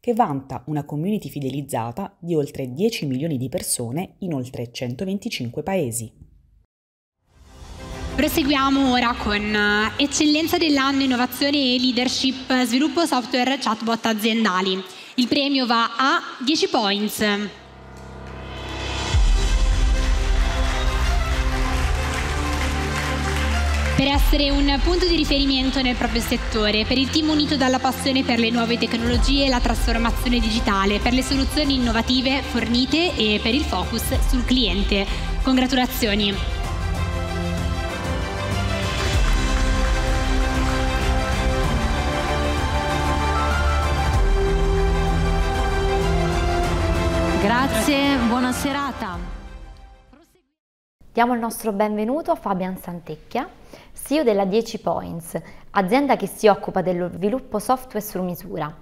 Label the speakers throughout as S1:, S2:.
S1: che vanta una community fidelizzata di oltre 10 milioni di persone in oltre 125 paesi.
S2: Proseguiamo ora con eh, Eccellenza dell'anno Innovazione e Leadership Sviluppo Software Chatbot Aziendali. Il premio va a 10 points. per essere un punto di riferimento nel proprio settore, per il team unito dalla passione per le nuove tecnologie e la trasformazione digitale, per le soluzioni innovative fornite e per il focus sul cliente. Congratulazioni!
S3: Grazie, buona serata. Diamo il nostro benvenuto a Fabian Santecchia, CEO della 10 Points, azienda che si occupa dello sviluppo software su misura.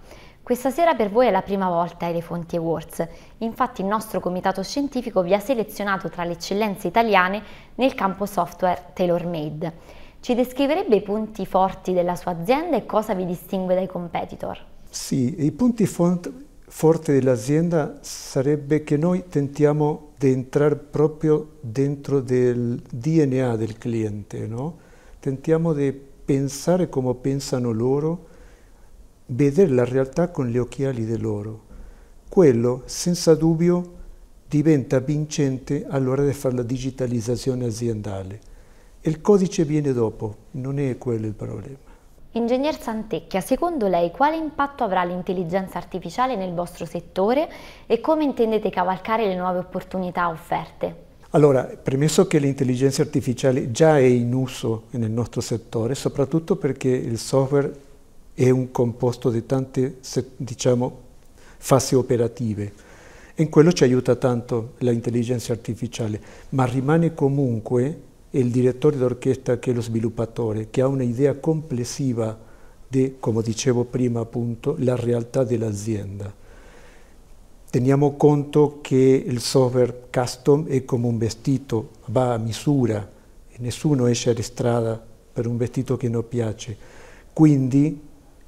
S3: Questa sera per voi è la prima volta ai Fonti Awards, infatti il nostro comitato scientifico vi ha selezionato tra le eccellenze italiane nel campo software tailor-made. Ci descriverebbe i punti forti della sua azienda e cosa vi distingue dai competitor?
S4: Sì, i punti forti forte dell'azienda sarebbe che noi tentiamo di entrare proprio dentro del DNA del cliente, no? tentiamo di pensare come pensano loro, vedere la realtà con gli occhiali di loro. Quello, senza dubbio, diventa vincente all'ora di fare la digitalizzazione aziendale. Il codice viene dopo, non è quello il problema.
S3: Ingegner Santecchia, secondo lei quale impatto avrà l'intelligenza artificiale nel vostro settore e come intendete cavalcare le nuove opportunità offerte?
S4: Allora, premesso che l'intelligenza artificiale già è in uso nel nostro settore, soprattutto perché il software è un composto di tante diciamo, fasi operative, in quello ci aiuta tanto l'intelligenza artificiale, ma rimane comunque il direttore d'orchestra che è lo sviluppatore, che ha un'idea complessiva di, come dicevo prima appunto, la realtà dell'azienda. Teniamo conto che il software custom è come un vestito, va a misura, e nessuno esce alla strada per un vestito che non piace. Quindi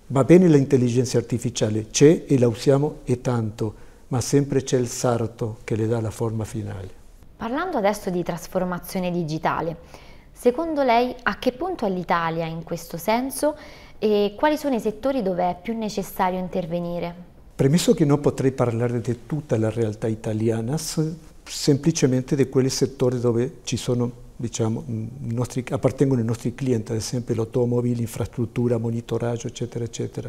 S4: va bene l'intelligenza artificiale, c'è e la usiamo e tanto, ma sempre c'è il sarto che le dà la forma finale.
S3: Parlando adesso di trasformazione digitale, secondo lei a che punto è l'Italia in questo senso e quali sono i settori dove è più necessario intervenire?
S4: Premesso che non potrei parlare di tutta la realtà italiana, semplicemente di quei settori dove ci sono, diciamo, mm, nostri, appartengono i nostri clienti, ad esempio l'automobile, l'infrastruttura, monitoraggio, eccetera, eccetera.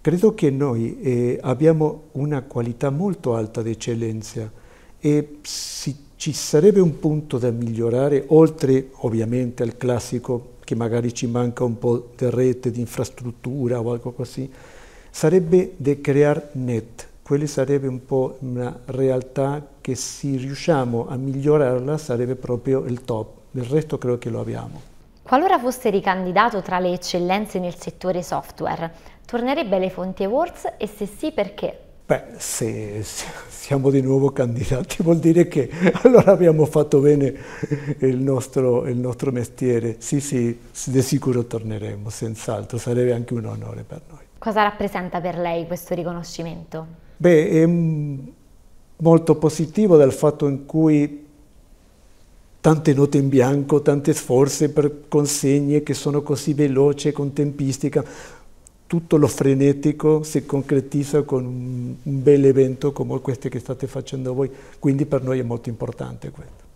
S4: Credo che noi eh, abbiamo una qualità molto alta di eccellenza e ci sarebbe un punto da migliorare, oltre ovviamente al classico che magari ci manca un po' di rete, di infrastruttura o qualcosa così, sarebbe di creare net. Quella sarebbe un po' una realtà che se riusciamo a migliorarla sarebbe proprio il top. Del resto credo che lo abbiamo.
S3: Qualora fosse ricandidato tra le eccellenze nel settore software, tornerebbe alle Fonti Awards e se sì perché?
S4: Beh, se siamo di nuovo candidati vuol dire che allora abbiamo fatto bene il nostro, il nostro mestiere. Sì, sì, di sicuro torneremo, senz'altro, sarebbe anche un onore per noi.
S3: Cosa rappresenta per lei questo riconoscimento?
S4: Beh, è mm, molto positivo dal fatto in cui tante note in bianco, tante sforze per consegne che sono così veloci, con tempistica, tutto lo frenetico si concretizza con un, bel evento come questo che state facendo voi, quindi per noi è molto importante questo.